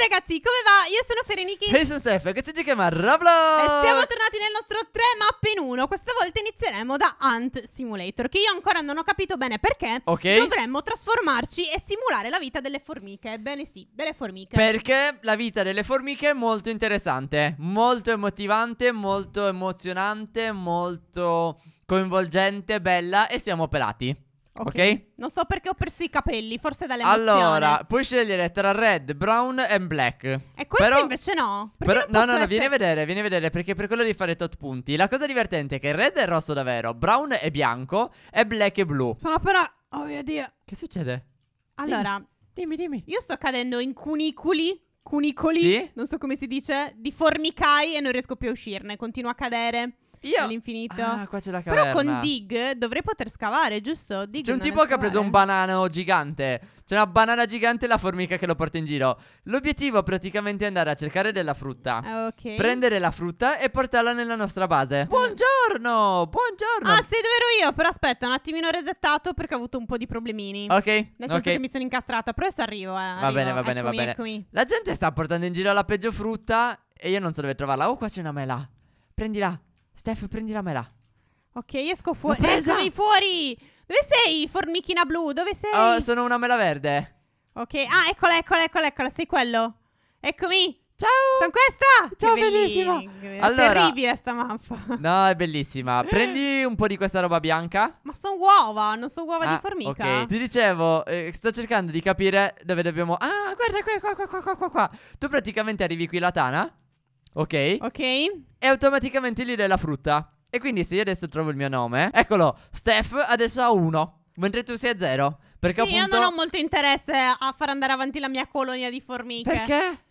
ragazzi, come va? Io sono Ferenichi E sono Steph, che si chiama Roblox E siamo tornati nel nostro 3 map in 1 Questa volta inizieremo da Ant Simulator Che io ancora non ho capito bene perché Ok Dovremmo trasformarci e simulare la vita delle formiche Bene sì, delle formiche Perché la vita delle formiche è molto interessante Molto emotivante, molto emozionante, molto coinvolgente, bella E siamo pelati Okay. ok? Non so perché ho perso i capelli, forse dalle mani. Allora, puoi scegliere tra red, brown e black. E questo però, invece no. Però, no, no, no, essere... vieni a vedere, vieni a vedere, perché per quello di fare tot punti. La cosa divertente è che red è rosso davvero, brown è bianco e black è blu. Sono però... Oh mio Dio. Che succede? Allora... Dimmi, dimmi. Io sto cadendo in cunicoli cunicoli, sì? non so come si dice, di formicai e non riesco più a uscirne, continuo a cadere. Io... all'infinito. Ah, qua c'è la caverna. Però con Dig dovrei poter scavare, giusto? Dig c'è un tipo che ha preso un banano gigante. C'è una banana gigante e la formica che lo porta in giro. L'obiettivo praticamente è andare a cercare della frutta. Ok. Prendere la frutta e portarla nella nostra base. Buongiorno! Buongiorno! Ah, sei davvero io, però aspetta, un attimino ho resettato perché ho avuto un po' di problemini. Ok. Nel senso okay. che mi sono incastrata, però adesso arrivo, eh. arrivo. Va bene, va bene, eccomi, va bene. Eccomi. La gente sta portando in giro la peggio frutta e io non so dove trovarla. Oh, qua c'è una mela. Prendila. Steph, prendi la mela. Ok, esco fuori. Escomi fuori! Dove sei, formichina blu? Dove sei? Oh, sono una mela verde. Ok, ah, eccola, eccola, eccola, eccola. Sei quello. Eccomi. Ciao! Sono questa! Ciao, bellissima! bellissima. Allora, terribile sta mappa. No, è bellissima. Prendi un po' di questa roba bianca. Ma sono uova, non sono uova ah, di formica. Ok, ti dicevo, eh, sto cercando di capire dove dobbiamo... Ah, guarda, qua, qua, qua, qua, qua, qua. Tu praticamente arrivi qui la tana. Ok? Ok. E automaticamente gli dai la frutta. E quindi se io adesso trovo il mio nome, eccolo, Steph adesso ha uno, mentre tu sei a zero. Perché sì, appunto... io non ho molto interesse a far andare avanti la mia colonia di formiche. Perché?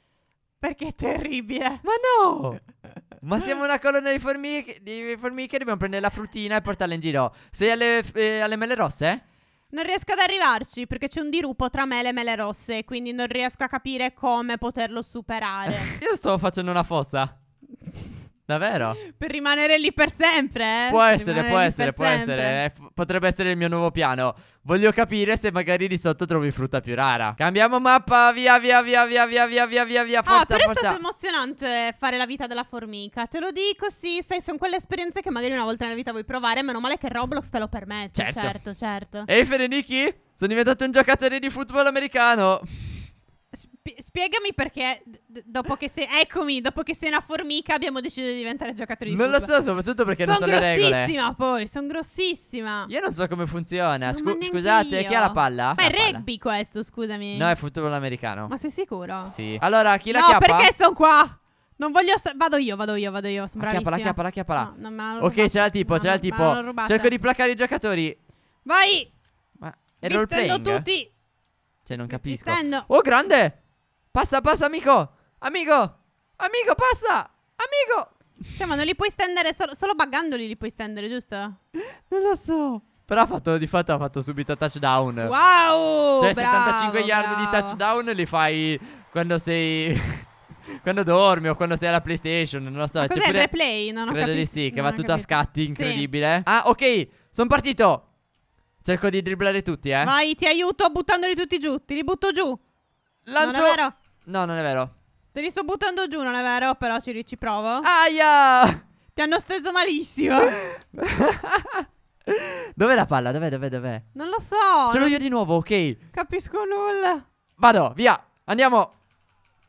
Perché è terribile. Ma no! Ma siamo una colonia di formiche, di formiche dobbiamo prendere la fruttina e portarla in giro. Sei alle, eh, alle mele rosse? Non riesco ad arrivarci perché c'è un dirupo tra me e le mele rosse, quindi non riesco a capire come poterlo superare. Io stavo facendo una fossa. Davvero? Per rimanere lì per sempre, eh? Può essere, può essere, può sempre. essere. Eh, potrebbe essere il mio nuovo piano. Voglio capire se magari lì sotto trovi frutta più rara. Cambiamo mappa, via, via, via, via, via, via, via, via, via. Ah, forza, ah, però forza. è stato emozionante fare la vita della formica. Te lo dico, sì, sai, sono quelle esperienze che magari una volta nella vita vuoi provare. Meno male che Roblox te lo permette. Certo, certo. certo. Ehi, Ferenichi, sono diventato un giocatore di football americano spiegami perché, d- dopo che sei. Eccomi, dopo che sei una formica, abbiamo deciso di diventare giocatori di non football. Non lo so, soprattutto perché son non so le regole. Sono grossissima poi, sono grossissima. Io non so come funziona. Scu- scusate, io. chi ha la palla? Ma è la rugby questo, scusami. No, è football americano. Ma sei sicuro? Sì. Allora, chi la no, chiappa? No, perché sono qua? Non voglio sta- Vado io, vado io, vado io. Sono la bravissima. chiappa, la chiappa, la chiappa. No, ok, rubata. c'è la tipo, no, c'è la tipo. Cerco di placare i giocatori. Vai! Ma è Vi role playing? tutti. Cioè, non capisco. Oh, grande! Passa, passa, amico. Amico. Amico, passa. Amico. Cioè, ma non li puoi stendere solo, solo buggandoli li puoi stendere, giusto? Non lo so. Però ha fatto, di fatto ha fatto subito touchdown. Wow! Cioè, bravo, 75 bravo. yard di touchdown li fai quando sei... quando dormi o quando sei alla PlayStation, non lo so. Ma cos'è pure... il replay? Non ho Credo capito. di sì, che non va tutto a scatti, incredibile. Sì. Ah, ok, sono partito. Cerco di dribblare tutti, eh. Vai, ti aiuto buttandoli tutti giù, ti li butto giù. Lancio No, non è vero. Te li sto buttando giù, non è vero? Però ci, ci provo. Aia! Ti hanno steso malissimo. Dov'è la palla? Dov'è, dov'è, dov'è? Non lo so. Sono non... io di nuovo, ok. Capisco nulla. Vado, via. Andiamo.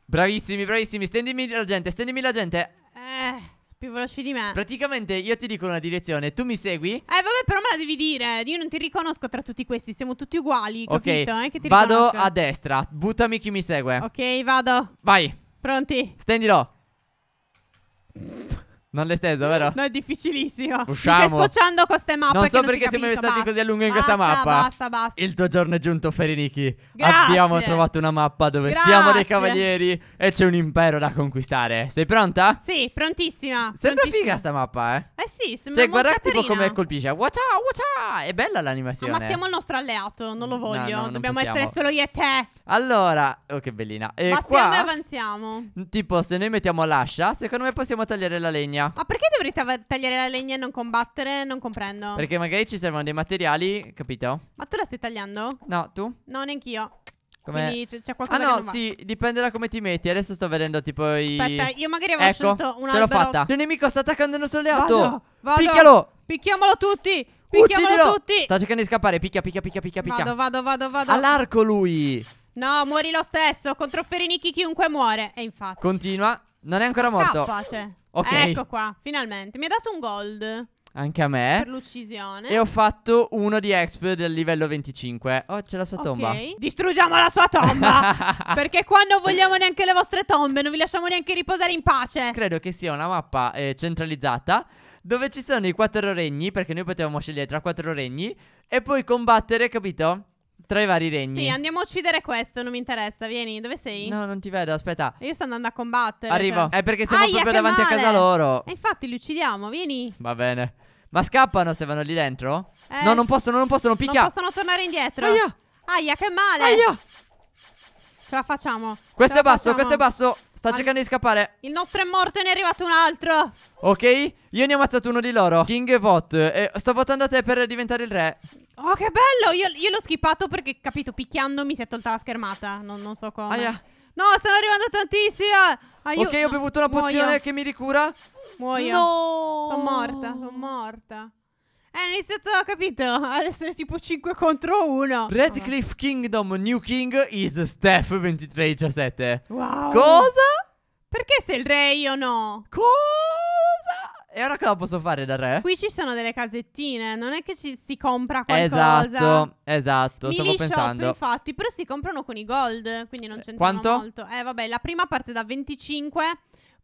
Bravissimi, bravissimi. Stendimi la gente, stendimi la gente. Eh, più veloci di me. Praticamente io ti dico una direzione, tu mi segui. Eh, però me la devi dire. Io non ti riconosco tra tutti questi. Siamo tutti uguali. Ok. Capito? Eh, che ti vado riconosco. a destra. Buttami chi mi segue. Ok, vado. Vai. Pronti? Stendilo. Non l'hai steso, vero? No, è difficilissimo. Usciamo. Mi stai scocciando con queste mappe. Non so non perché siamo capito, restati basta. così a lungo in basta, questa mappa. Basta, basta. Il tuo giorno è giunto, Ferenichi. Abbiamo trovato una mappa dove Grazie. siamo dei cavalieri e c'è un impero da conquistare. Sei pronta? Sì, prontissima. Sembra prontissima. figa sta mappa, eh? Eh sì, sembra Cioè, guarda tipo come colpisce. What's up, what's up? È bella l'animazione. Ammazziamo il nostro alleato, non lo voglio. No, no, Dobbiamo essere solo io e te. Allora, oh che bellina. E Bastiamo qua, e avanziamo. Tipo, se noi mettiamo l'ascia, secondo me possiamo tagliare la legna legna. Ma perché dovrete tagliare la legna e non combattere? Non comprendo. Perché magari ci servono dei materiali, capito? Ma tu la stai tagliando? No, tu? No, neanch'io. Come... Quindi c- c'è qualcosa Ah no, sì, dipende da come ti metti. Adesso sto vedendo tipo i Aspetta, io magari avevo ecco, scelto un ce l'ho fatta. Il tuo nemico sta attaccando il nostro alleato. Vado, vado. Picchialo! Picchiamolo tutti! Picchiamolo Uccidilo! tutti! Sta cercando di scappare. Picchia, picchia, picchia, picchia, picchia. Vado, vado, vado, vado. All'arco lui. No, muori lo stesso. Con tropperini chi chiunque muore. E infatti. Continua. Non è ancora morto. Scappa, cioè. Ok. Eh, ecco qua, finalmente. Mi ha dato un gold. Anche a me. Per l'uccisione. E ho fatto uno di exp del livello 25. Oh, c'è la sua tomba. Ok. Distruggiamo la sua tomba. perché qua non vogliamo neanche le vostre tombe. Non vi lasciamo neanche riposare in pace. Credo che sia una mappa eh, centralizzata. Dove ci sono i quattro regni. Perché noi potevamo scegliere tra quattro regni. E poi combattere, capito? Tra i vari regni. Sì, andiamo a uccidere questo, non mi interessa. Vieni, dove sei? No, non ti vedo, aspetta. Io sto andando a combattere. Arrivo. Cioè. È perché siamo Aia, proprio davanti male. a casa loro. E infatti li uccidiamo, vieni. Va bene. Ma scappano se vanno lì dentro? Eh, no, non possono, non possono, picchia. Non possono tornare indietro. Aia. Aia, che male. Aia. Ce la facciamo. Questo la è basso, questo è basso. Sta All... cercando di scappare. Il nostro è morto e ne è arrivato un altro. Ok, io ne ho ammazzato uno di loro. King Vot. Eh, sto votando a te per diventare il re. Oh, che bello! Io, io l'ho skippato perché, capito, picchiandomi si è tolta la schermata. Non, non so come. Aia. No, stanno arrivando tantissime! Aiuto. Ah, ah, ok, ho bevuto una pozione che mi ricura. Muoio. No! Sono morta, sono morta. È eh, iniziato, capito, ad essere tipo 5 contro 1. Redcliffe Kingdom New King is Steph 2317. Wow. Cosa? Perché sei il re io no? Cosa? E ora cosa posso fare da re? Qui ci sono delle casettine, non è che ci si compra qualcosa. Esatto, esatto, Mini stavo shop, pensando. infatti, però si comprano con i gold, quindi non eh, c'entra molto. Eh vabbè, la prima parte da 25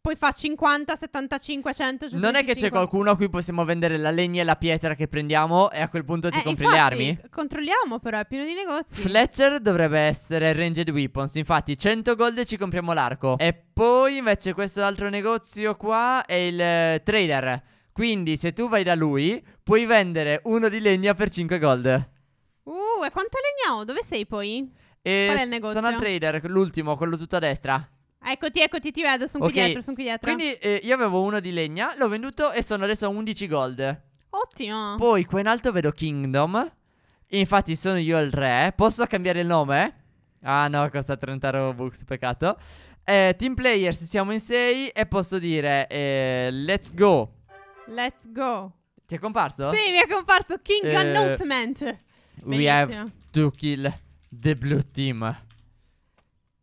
poi fa 50, 75, 100, 100 Non è che c'è qualcuno a cui possiamo vendere la legna e la pietra che prendiamo e a quel punto ti eh, compri infatti, le armi? Controlliamo però, è pieno di negozi. Fletcher dovrebbe essere ranged weapons, infatti 100 gold e ci compriamo l'arco. E poi invece questo altro negozio qua è il eh, trailer. Quindi se tu vai da lui puoi vendere uno di legna per 5 gold. Uh, e quanta legna ho? Dove sei poi? E Qual è il negozio? Sono al trader, l'ultimo, quello tutto a destra. Eccoti, eccoti, ti vedo, sono qui dietro, sono qui dietro. Quindi eh, io avevo uno di legna, l'ho venduto e sono adesso a 11 gold. Ottimo. Poi qua in alto vedo Kingdom. Infatti sono io il re. Posso cambiare il nome? Ah no, costa 30 Robux, peccato. Eh, team players, siamo in 6 e posso dire eh, let's go. Let's go. Ti è comparso? Sì, mi è comparso King Eh, Announcement. We Bellissimo. have to kill the blue team.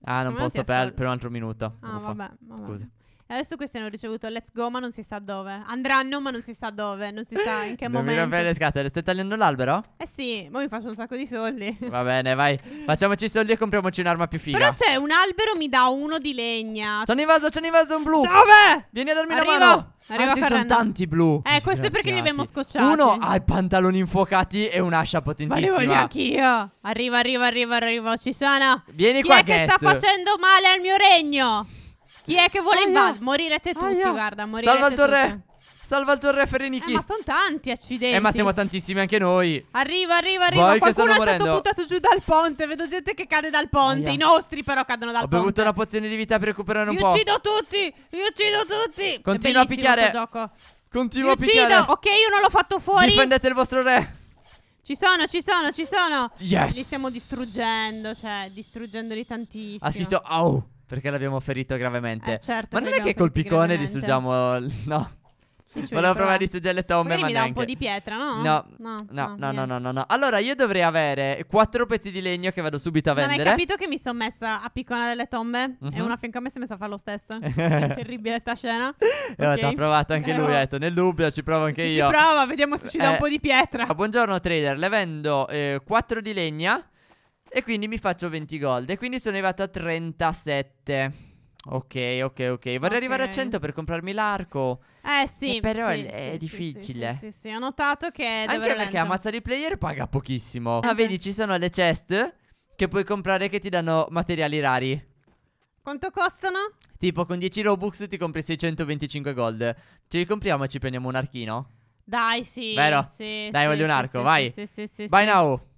Ah, non, posso per, per, un altro minuto. Ah, vabbè, vabbè. Scusa. Adesso questi hanno ricevuto let's go, ma non si sa dove. Andranno, ma non si sa dove, non si sa in che momento. Non mi rompere le scatole, stai tagliando l'albero? Eh sì, ma mi faccio un sacco di soldi. Va bene, vai. Facciamoci i soldi e compriamoci un'arma più figa. Però c'è un albero, mi dà uno di legna. C'è un invaso, c'è un invaso un blu. Dove? Vieni a darmi Arrivo. la mano. Arriva Anzi, sono tanti blu. Eh, questo è perché li abbiamo scocciati. Uno ha i pantaloni infuocati e un'ascia potentissima. Ma li voglio anch'io. Arriva, arriva, arriva, arriva. Ci sono. Vieni Chi qua, è guest. che sta facendo male al mio regno? Chi è che vuole oh, yeah. Morirete tutti, oh, yeah. guarda, morirete Salva il tuo re Ferenichi. Eh, ma sono tanti accidenti. Eh, ma siamo tantissimi anche noi. Arriva, arriva, arriva. Voi Qualcuno è morendo. stato buttato giù dal ponte. Vedo gente che cade dal ponte. Oh, I nostri, però, cadono dal Ho ponte. Ho bevuto una pozione di vita per recuperare un Io po'. Io uccido tutti. Io uccido tutti. Continua a picchiare. Gioco. Continua a picchiare. Ok, io non l'ho fatto fuori. Difendete il vostro re. Ci sono, ci sono, ci sono. Yes. Li stiamo distruggendo, cioè, distruggendoli tantissimo. Ha scritto au. Perché l'abbiamo ferito gravemente. Eh, certo, ma non è che col piccone distruggiamo. No. Volevo provare a distruggere le tombe, Magari ma mi neanche. un po' di pietra, no? No, no, no, no, no, no, no, no. Allora io dovrei avere quattro pezzi di legno che vado subito a vendere. Non hai capito che mi sono messa a picconare le tombe? Uh -huh. E mhm. una fianco a me si è messa a fare lo stesso. terribile sta scena. Eh, ci ha provato anche eh, lui, ha detto, nel dubbio ci provo anche ci io. Ci prova, vediamo se ci dà un eh, po' di pietra. Ah, buongiorno trader, le vendo eh, quattro di legna e quindi mi faccio 20 gold E quindi sono arrivato a 37 Ok, ok, ok Vorrei okay. arrivare a 100 per comprarmi l'arco Eh sì eh, Però sì, è, sì, difficile sì, sì sì, ho notato che è Anche perché ammazza di player paga pochissimo eh, Ah vedi ci sono le chest Che puoi comprare che ti danno materiali rari Quanto costano? Tipo con 10 Robux ti compri 625 gold Ce li compriamo e ci prendiamo un archino? Dai sì Vero? Sì, Dai voglio un arco, vai Sì, sì, sì Bye now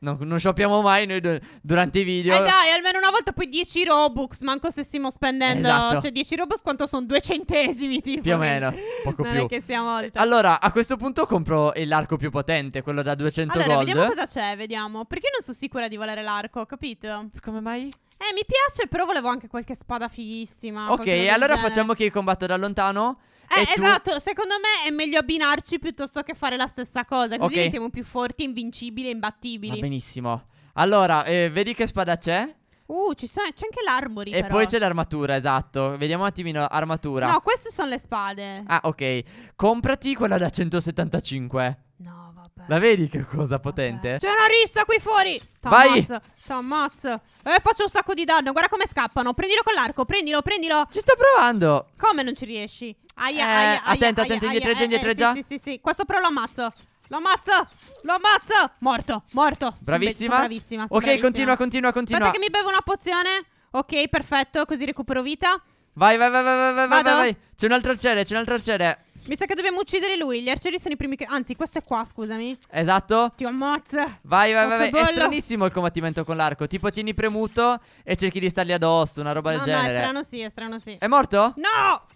No, non shoppiamo mai noi du- durante i video. Eh dai, almeno una volta poi 10 Robux. Manco se stessimo spendendo. Esatto. Cioè, 10 Robux quanto sono? Due centesimi, tipo. Più o meno. Poco non più. È che siamo oltre. Allora, a questo punto compro l'arco più potente, quello da 200 allora, gold. vediamo cosa c'è, vediamo. Perché non sono sicura di volere l'arco, capito? Come mai? Eh, mi piace, però volevo anche qualche spada fighissima. Ok, allora facciamo che io combatto da lontano. Eh, tu... esatto, secondo me è meglio abbinarci piuttosto che fare la stessa cosa. Così okay. diventiamo più forti, invincibili e imbattibili. Va benissimo. Allora, eh, vedi che spada c'è? Uh, sono, c'è anche l'armory. E però. poi c'è l'armatura, esatto. Vediamo un attimino armatura. No, queste sono le spade. Ah, ok. Comprati quella da 175. No. La vedi che cosa potente? C'è una rissa qui fuori. T'ammazzo. Vai. T'ammazzo. Eh, faccio un sacco di danno. Guarda come scappano. Prendilo con l'arco. Prendilo, prendilo. Ci sto provando. Come non ci riesci? Aia, eh, aia, aia. Attento, aia, attento. Indietreggia, indietreggia. Eh, eh, sì, sì, sì, sì. Questo però lo ammazzo. Lo ammazzo! Lo ammazzo! Morto, morto. Bravissima. Sono bravissima. Sono ok, bravissima. continua, continua, continua. Aspetta che mi bevo una pozione. Ok, perfetto, così recupero vita. Vai, vai, vai, vai, vai, Vado? vai, vai. C'è un altro arciere, c'è un altro arciere. Mi sa che dobbiamo uccidere lui. Gli arcieri sono i primi che. Anzi, questo è qua, scusami. Esatto. Ti ammazza. Vai, vai, vai. vai. È stranissimo il combattimento con l'arco. Tipo, tieni premuto e cerchi di stargli addosso. Una roba no, del no, genere. No, è strano, sì, è strano, sì. È morto? No!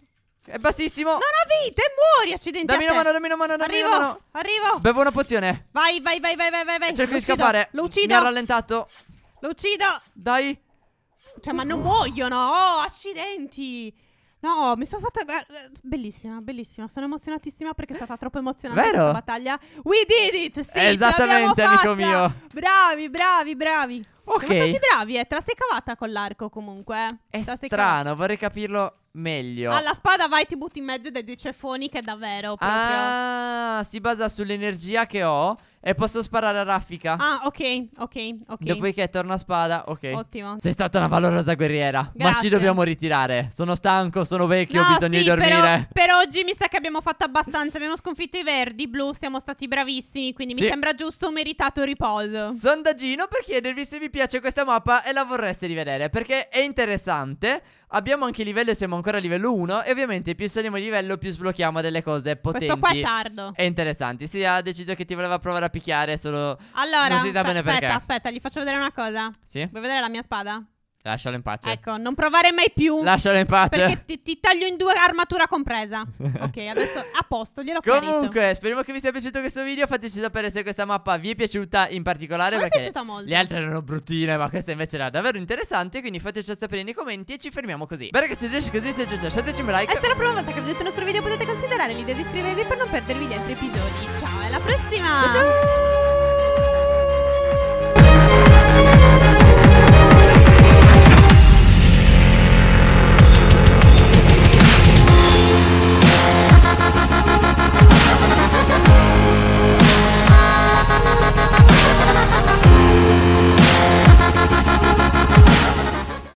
È bassissimo. Non ho vite, muori, accidenti. Dammi una mano, dammi una mano, dammi arrivo, mano. Arrivo. Bevo una pozione. Vai, vai, vai, vai, vai, vai. Cerco Lo di uccido. scappare. Lo uccido. Mi ha rallentato. Lo uccido. Dai. Cioè, ma non muoiono. Oh, accidenti. No, mi sono fatta. Eh, bellissima, bellissima. Sono emozionatissima perché è stata troppo emozionante Vero? questa battaglia. We did it! Sì, Esattamente, amico mio. Bravi, bravi, bravi. Ok. Siamo stati bravi, eh. Te la sei cavata con l'arco comunque. È strano, vorrei capirlo meglio. Alla spada vai, ti butti in mezzo Dei due cefoni, che è davvero. Proprio... Ah, si basa sull'energia che ho e posso sparare a raffica. Ah, ok, ok, ok. Dopodiché torno a spada, ok. Ottimo. Sei stata una valorosa guerriera. Grazie. Ma ci dobbiamo ritirare. Sono stanco, sono vecchio, no, ho bisogno sì, di dormire. Per, per oggi mi sa che abbiamo fatto abbastanza. Abbiamo sconfitto i verdi, blu, siamo stati bravissimi. Quindi sì. mi sembra giusto un meritato riposo. Sondagino per chiedervi se vi piace questa mappa e la vorreste rivedere. Perché è interessante. Abbiamo anche livello siamo ancora a livello 1 E ovviamente più saliamo di livello più sblocchiamo delle cose potenti Questo qua è tardo E interessanti Sì ha deciso che ti voleva provare a picchiare solo Allora Non si sa bene perché Aspetta aspetta gli faccio vedere una cosa Sì Vuoi vedere la mia spada? Lascialo in pace. Ecco, non provare mai più. Lascialo in pace. Perché ti, ti taglio in due armatura compresa. ok, adesso a posto, glielo chiarito. Comunque, speriamo che vi sia piaciuto questo video. Fateci sapere se questa mappa vi è piaciuta in particolare. A perché è piaciuta molto. Le altre erano bruttine, ma questa invece era davvero interessante. Quindi fateci sapere nei commenti e ci fermiamo così. Beh, ragazzi, se vi così, se piace, lasciateci un like. E se è la prima volta che vedete il nostro video potete considerare l'idea di iscrivervi per non perdervi gli altri episodi. Ciao, alla prossima! ciao! ciao.